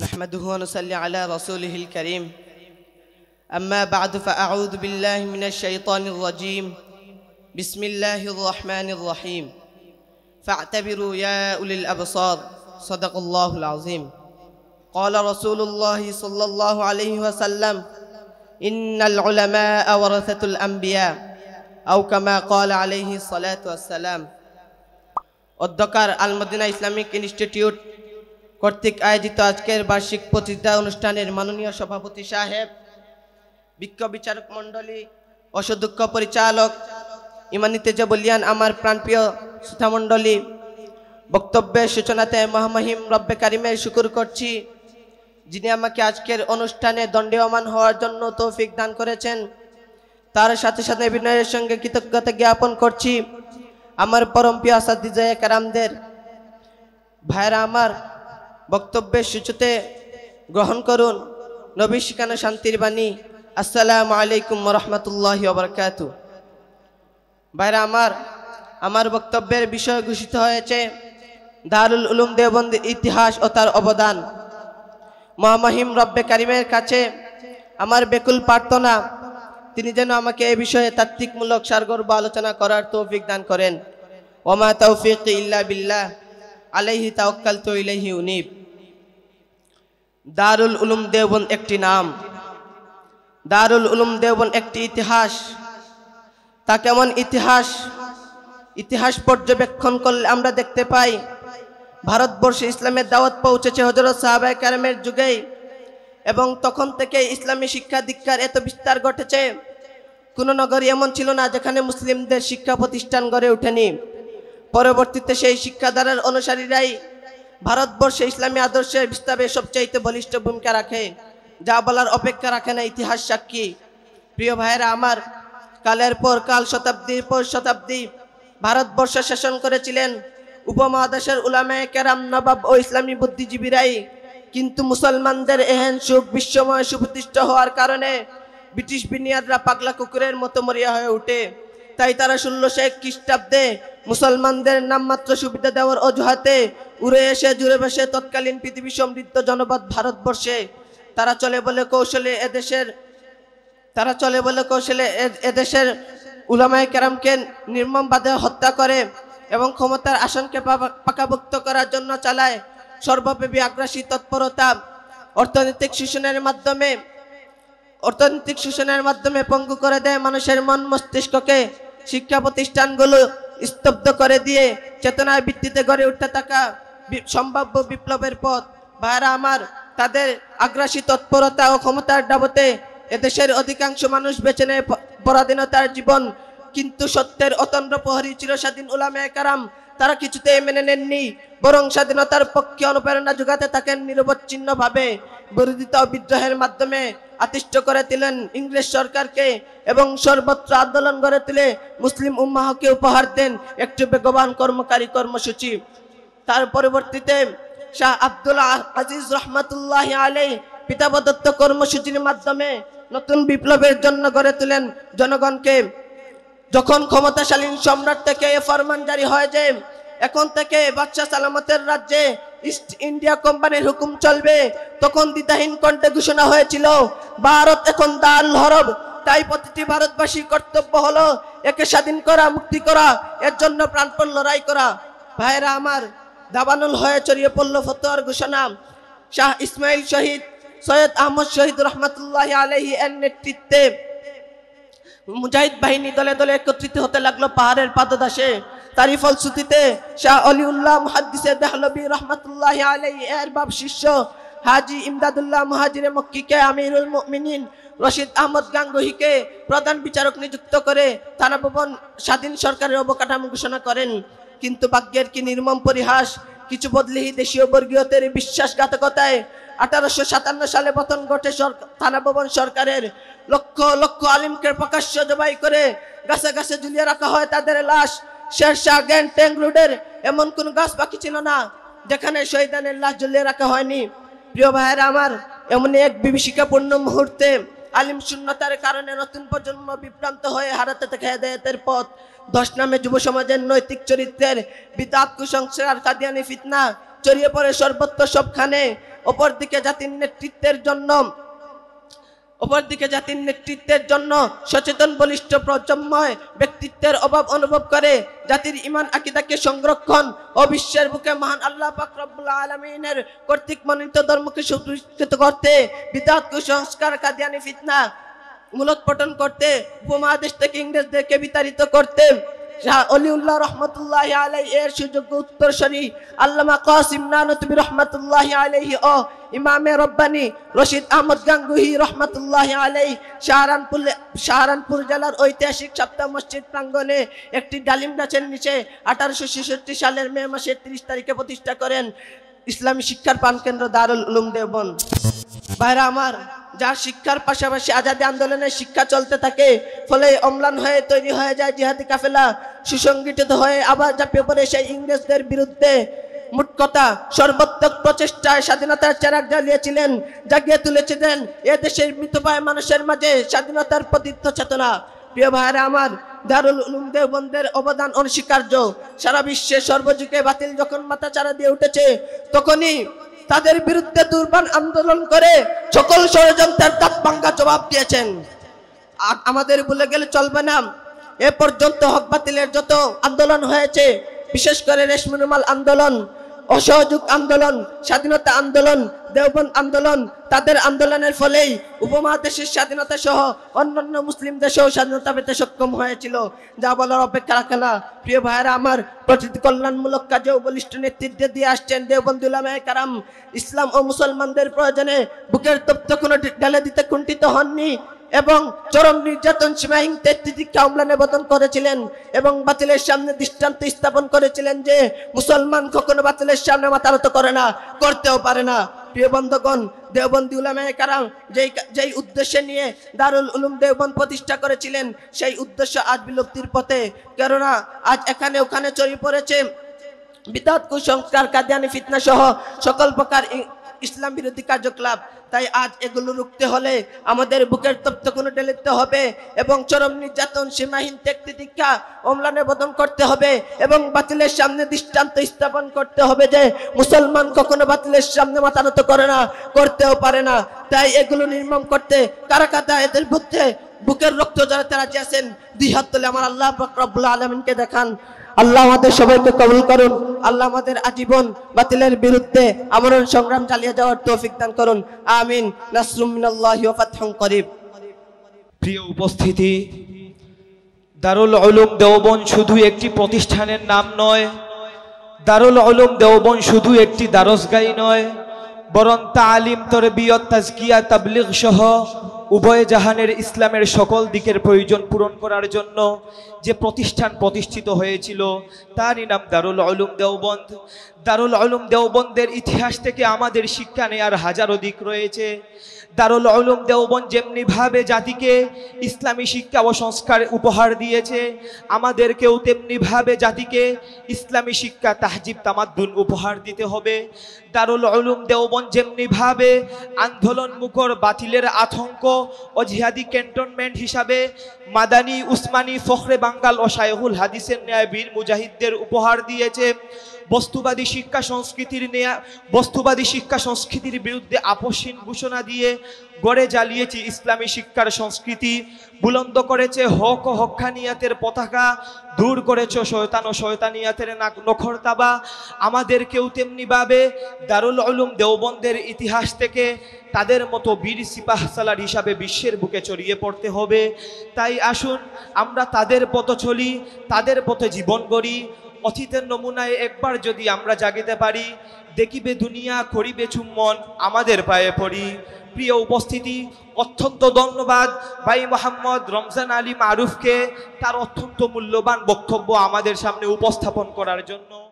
نحمده ونصلي على رسوله الكريم أما بعد فأعوذ بالله من الشيطان الرجيم بسم الله الرحمن الرحيم فاعتبروا يا أولي الأبصار صدق الله العظيم قال رسول الله صلى الله عليه وسلم إن العلماء ورثة الأنبياء أو كما قال عليه الصلاة والسلام অধ্যকার المدينة Islamic إنستيتيوت কর্তৃক আয়োজিত আজকের বার্ষিক পত্রিকা অনুষ্ঠানের মাননীয় সভাপতি সাহেব বিক্ষ বিচারক মন্ডলী অসদক্ষ পরিচালক ইমানিতে বলিয়ান আমার প্রাণপ্রিয় শ্রোতামণ্ডলী বক্তব্যের সূচনাতে মহামহিম রব্বে কারিমের শুকুর করছি যিনি আমাকে আজকের অনুষ্ঠানে দণ্ডীয়মান হওয়ার জন্য তৌফিক দান করেছেন তার সাথে সাথে বিনয়ের সঙ্গে কৃতজ্ঞতা জ্ঞাপন করছি আমার পরম প্রিয় আসাদিজয়া কারামদের ভাইরা আমার বক্তব্যের সূচতে গ্রহণ করুন নবী শিখানো শান্তির বাণী আসসালামু আলাইকুম রহমতুল্লাহ বরকাত বাইরে আমার আমার বক্তব্যের বিষয় ঘোষিত হয়েছে দারুল উলুম দেবন্দ ইতিহাস ও তার অবদান মহামহিম রব্বে কারিমের কাছে আমার বেকুল প্রার্থনা তিনি যেন আমাকে এ বিষয়ে তাত্ত্বিকমূলক সারগর্ব আলোচনা করার তৌফিক দান করেন ওমা তৌফিক ইল্লা বিল্লাহ আলাইহি তাওয়াক্কালতু ইলাইহি উনিব দারুল উলুম দেওবন একটি নাম দারুল উলুম দেওবন একটি ইতিহাস তা কেমন ইতিহাস ইতিহাস পর্যবেক্ষণ করলে আমরা দেখতে পাই ভারতবর্ষে ইসলামের দাওয়াত পৌঁছেছে হজরত সাহাবায় কারামের যুগেই এবং তখন থেকে ইসলামী শিক্ষা দীক্ষার এত বিস্তার ঘটেছে কোনো নগরী এমন ছিল না যেখানে মুসলিমদের শিক্ষা প্রতিষ্ঠান গড়ে ওঠেনি পরবর্তীতে সেই শিক্ষাধারার অনুসারীরাই ভারতবর্ষে ইসলামী আদর্শের বিস্তারে সবচাইতে বলিষ্ঠ ভূমিকা রাখে যা বলার অপেক্ষা রাখে না ইতিহাস সাক্ষী প্রিয় ভাইয়েরা আমার কালের পর কাল শতাব্দীর পর শতাব্দী ভারতবর্ষ শাসন করেছিলেন উপমহাদেশের উলামায় কেরাম নবাব ও ইসলামী বুদ্ধিজীবীরাই কিন্তু মুসলমানদের এহেন সুখ বিশ্বময় সুপ্রতিষ্ঠ হওয়ার কারণে ব্রিটিশ বিনিয়াররা পাগলা কুকুরের মতো মরিয়া হয়ে ওঠে তাই তারা ষোলোশো এক খ্রিস্টাব্দে মুসলমানদের নামমাত্র সুবিধা দেওয়ার অজুহাতে উড়ে এসে জুড়ে বসে তৎকালীন পৃথিবী সমৃদ্ধ জনপদ ভারতবর্ষে তারা চলে বলে কৌশলে এদেশের তারা চলে বলে কৌশলে এদেশের উলামায় কেরামকে নির্মমবাদে হত্যা করে এবং ক্ষমতার আসনকে পাকাভুক্ত করার জন্য চালায় সর্বব্যাপী আগ্রাসী তৎপরতা অর্থনৈতিক শোষণের মাধ্যমে অর্থনৈতিক শোষণের মাধ্যমে পঙ্গু করে দেয় মানুষের মন মস্তিষ্ককে শিক্ষা প্রতিষ্ঠানগুলো স্তব্ধ করে দিয়ে চেতনার ভিত্তিতে গড়ে উঠতে থাকা সম্ভাব্য বিপ্লবের পথ ভাইরা আমার তাদের আগ্রাসী তৎপরতা ও ক্ষমতার ডাবতে এদেশের অধিকাংশ মানুষ বেছে নেয় পরাধীনতার জীবন কিন্তু সত্যের অতন্দ্র প্রহরী চিরস্বাধীন উলামে কারাম তারা কিছুতে মেনে নেননি বরং স্বাধীনতার পক্ষে অনুপ্রেরণা যোগাতে তাকে নিরবচ্ছিন্নভাবে বিরোধিত বিদ্রোহের মাধ্যমে আতিষ্ঠ করে দিলেন ইংরেজ সরকারকে এবং সর্বত্র আন্দোলন গড়ে তুলে মুসলিম উম্মাহকে উপহার দেন একটি বেগবান কর্মকারী কর্মসূচি তার পরবর্তীতে শাহ আব্দুল আজিজ রহমতুল্লাহ আলী পিতা প্রদত্ত কর্মসূচির মাধ্যমে নতুন বিপ্লবের জন্য গড়ে তুলেন জনগণকে যখন ক্ষমতাশালীন সম্রাট থেকে ফরমান জারি হয় যে এখন থেকে বাদশাহ সালামতের রাজ্যে ইস্ট ইন্ডিয়া কোম্পানির হুকুম চলবে তখন দ্বিতাহীন কণ্ঠে ঘোষণা হয়েছিল ভারত এখন দান হরব তাই প্রতিটি ভারতবাসীর কর্তব্য হলো একে স্বাধীন করা মুক্তি করা এর জন্য প্রাণপণ লড়াই করা ভাইরা আমার দাবানুল হয়ে চড়িয়ে পড়ল ফতোয়ার ঘোষণা শাহ ইসমাইল শহীদ সৈয়দ আহমদ শহীদ রহমতুল্লাহ আলহী এর নেতৃত্বে মুজাহিদ বাহিনী দলে দলে একত্রিত হতে লাগলো পাহাড়ের পাদদাসে তারই ফলশ্রুতিতে শাহ অলিউল্লাহ মহাদ্দিসে দেহলবী রহমতুল্লাহ আলাই এর বাপ শিষ্য হাজি ইমদাদুল্লাহ মহাজিরে মক্কিকে আমিরুল মিনিন রশিদ আহমদ গাঙ্গুহিকে প্রধান বিচারক নিযুক্ত করে থানা ভবন স্বাধীন সরকারের অবকাঠামো ঘোষণা করেন কিন্তু ভাগ্যের কি নির্মম পরিহাস কিছু বদলিহী দেশীয় বর্গীয়তের বিশ্বাসঘাতকতায় আঠারোশো সাতান্ন সালে পতন ঘটে থানা ভবন সরকারের লক্ষ লক্ষ আলিমকে প্রকাশ্য জবাই করে গাছে গাছে ঝুলিয়ে রাখা হয় তাদের লাশ শেরশাহ গ্যান ট্যাং রোডের এমন কোন গাছ বাকি ছিল না যেখানে শহীদানের লাশ ঝুলিয়ে রাখা হয়নি প্রিয় ভাইয়েরা আমার এমনই এক বিভীষিকাপূর্ণ মুহূর্তে আলিম শূন্যতার কারণে নতুন প্রজন্ম বিভ্রান্ত হয়ে হারাতে দেখা হেদায়তের পথ দশ নামে যুব সমাজের নৈতিক চরিত্রের বিদাত কুসংসার কাদিয়ানি ফিতনা ছড়িয়ে পড়ে সর্বত্র সবখানে অপরদিকে জাতির নেতৃত্বের জন্য অপরদিকে জাতির নেতৃত্বের জন্য সচেতন বলিষ্ঠ প্রজন্ময় ব্যক্তিত্বের অভাব অনুভব করে জাতির ইমান আকিদাকে সংরক্ষণ ও বিশ্বের বুকে মহান আল্লাহ পাকরবুল্লা আলমিনের কর্তৃক মনোনীত ধর্মকে সুপ্রতিষ্ঠিত করতে বিদাত কুসংস্কার কাদিয়ানি ফিতনা মূলত পঠন করতে উপমহাদেশ থেকে ইংরেজদেরকে বিতাড়িত করতে অলিউল্লাহ রহমতুল্লাহ আলাই এর সুযোগ্য উত্তরসরী আল্লামা কাসিম নানতবি রহমতুল্লাহ আলাইহি ও ইমামে রব্বানী রশিদ আহমদ গাঙ্গুহি রহমতুল্লাহ আলাই শাহরানপুর শাহরানপুর জেলার ঐতিহাসিক সপ্তাহ মসজিদ প্রাঙ্গণে একটি ডালিম গাছের নিচে আঠারোশো ছেষট্টি সালের মে মাসের তিরিশ তারিখে প্রতিষ্ঠা করেন ইসলামী শিক্ষার পান কেন্দ্র দারুল উলুম দেবন বাইরা আমার যা শিক্ষার পাশাপাশি আজাদি আন্দোলনের শিক্ষা চলতে থাকে ফলে অম্লান হয়ে তৈরি হয়ে যায় জিহাদি কাফেলা সুসংগঠিত হয়ে আবার ঝাঁপিয়ে পড়ে সেই ইংরেজদের বিরুদ্ধে মোট কথা সর্বোত্তক প্রচেষ্টায় স্বাধীনতার চেরাক জ্বালিয়েছিলেন জাগিয়ে তুলেছিলেন এ দেশের মৃতপায় মানুষের মাঝে স্বাধীনতার প্রতীত্ব চেতনা প্রিয় ভাইরা আমার দারুল উলুম দেওবন্দের অবদান অনস্বীকার্য সারা বিশ্বে সর্বযুগে বাতিল যখন মাথা চারা দিয়ে উঠেছে তখনই তাদের বিরুদ্ধে দুর্বান আন্দোলন করে সকল ষড়যন্ত্রের ভাঙ্গা জবাব দিয়েছেন আর আমাদের বলে গেলে চলবে না এ পর্যন্ত হক বাতিলের যত আন্দোলন হয়েছে বিশেষ করে রেশমিনুমাল আন্দোলন অসহযোগ আন্দোলন স্বাধীনতা আন্দোলন দেওবন আন্দোলন তাদের আন্দোলনের ফলেই উপমহাদেশের স্বাধীনতা সহ অন্যান্য মুসলিম দেশেও স্বাধীনতা পেতে সক্ষম হয়েছিল যা বলার অপেক্ষা রাখে না প্রিয় ভাইয়েরা আমার প্রতিটি কল্যাণমূলক কাজেও বলিষ্ঠ নেতৃত্বে দিয়ে আসছেন দেওবন্দুলামে কারাম ইসলাম ও মুসলমানদের প্রয়োজনে বুকের তপ্ত কোনো ঢেলে দিতে কুণ্ঠিত হননি এবং চরম নির্যাতন সীমাহীন তেত্রিশকে আমলা নিবেদন করেছিলেন এবং বাতিলের সামনে দৃষ্টান্ত স্থাপন করেছিলেন যে মুসলমান কখনো বাতিলের সামনে মাতারত করে না করতেও পারে না প্রিয় বন্ধগণ দেওবন্দি উলামায় কারাম যেই যেই উদ্দেশ্যে নিয়ে দারুল উলুম দেওবন্দ প্রতিষ্ঠা করেছিলেন সেই উদ্দেশ্য আজ বিলুপ্তির পথে কেননা আজ এখানে ওখানে ছড়িয়ে পড়েছে বিদাত কুসংস্কার কাদিয়ানি ফিতনা সহ সকল প্রকার ইসলাম বিরোধী কার্যকলাপ তাই আজ এগুলো রুখতে হলে আমাদের বুকের তপ্ত কোনো ডেলিতে হবে এবং চরম নির্যাতন সীমাহীন টেকতে দীক্ষা অম্লানে বদন করতে হবে এবং বাতিলের সামনে দৃষ্টান্ত স্থাপন করতে হবে যে মুসলমান কখনো বাতিলের সামনে মাতানত করে না করতেও পারে না তাই এগুলো নির্মম করতে কারা কাদা এদের বুদ্ধে বুকের রক্ত যারা তারা চেয়েছেন দুই হাত আমার আল্লাহ রব্বুল আলমিনকে দেখান আল্লাহ আমাদের সবাইকে কবল করুন আল্লাহ আমাদের আজীবন বাতিলের বিরুদ্ধে আমরণ সংগ্রাম চালিয়ে যাওয়ার তৌফিক দান করুন আমিন নাসরুমিনাল্লাহি ওয়া ফাতহুন করিব প্রিয় উপস্থিতি দারুল উলুম দেওবন শুধু একটি প্রতিষ্ঠানের নাম নয় দারুল উলুম দেওবন শুধু একটি দারসগাই নয় বরং তালিম তরবিয়ত তাজকিয়া তাবলিগ সহ উভয় জাহানের ইসলামের সকল দিকের প্রয়োজন পূরণ করার জন্য যে প্রতিষ্ঠান প্রতিষ্ঠিত হয়েছিল তারই নাম দারুল আলুম দেওবন্দ দারুল আলুম দেওবন্দের ইতিহাস থেকে আমাদের শিক্ষা নেয়ার হাজারো দিক রয়েছে দারুল আলুম দেওবন্দ যেমনিভাবে জাতিকে ইসলামী শিক্ষা ও সংস্কার উপহার দিয়েছে আমাদেরকেও তেমনিভাবে জাতিকে ইসলামী শিক্ষা তাহজিব তামাদ্দুন উপহার দিতে হবে দারুল আলুম দেওবন্দ যেমনিভাবে আন্দোলন মুখর বাতিলের আতঙ্ক ও জিহাদি ক্যান্টনমেন্ট হিসাবে মাদানী উসমানী ফখরে বাঙ্গাল ও শায়হুল হাদিসের ন্যায় বীর মুজাহিদদের উপহার দিয়েছে বস্তুবাদী শিক্ষা সংস্কৃতির নেয়া বস্তুবাদী শিক্ষা সংস্কৃতির বিরুদ্ধে আপসীন ঘোষণা দিয়ে গড়ে জ্বালিয়েছে ইসলামী শিক্ষার সংস্কৃতি বুলন্দ করেছে হক ও হকানিয়াতের পতাকা দূর করেছ শয়তান ও শয়তানিয়াতের নাক নখরতাবা আমাদেরকেও তেমনিভাবে দারুল আলুম দেওবন্দের ইতিহাস থেকে তাদের মতো বীর সিপাহ সালার হিসাবে বিশ্বের বুকে চড়িয়ে পড়তে হবে তাই আসুন আমরা তাদের পথ চলি তাদের পথে জীবন গড়ি অতীতের নমুনায় একবার যদি আমরা জাগিতে পারি দেখিবে দুনিয়া করিবে চুম্বন আমাদের পায়ে পড়ি প্রিয় উপস্থিতি অত্যন্ত ধন্যবাদ ভাই মোহাম্মদ রমজান আলী মারুফকে তার অত্যন্ত মূল্যবান বক্তব্য আমাদের সামনে উপস্থাপন করার জন্য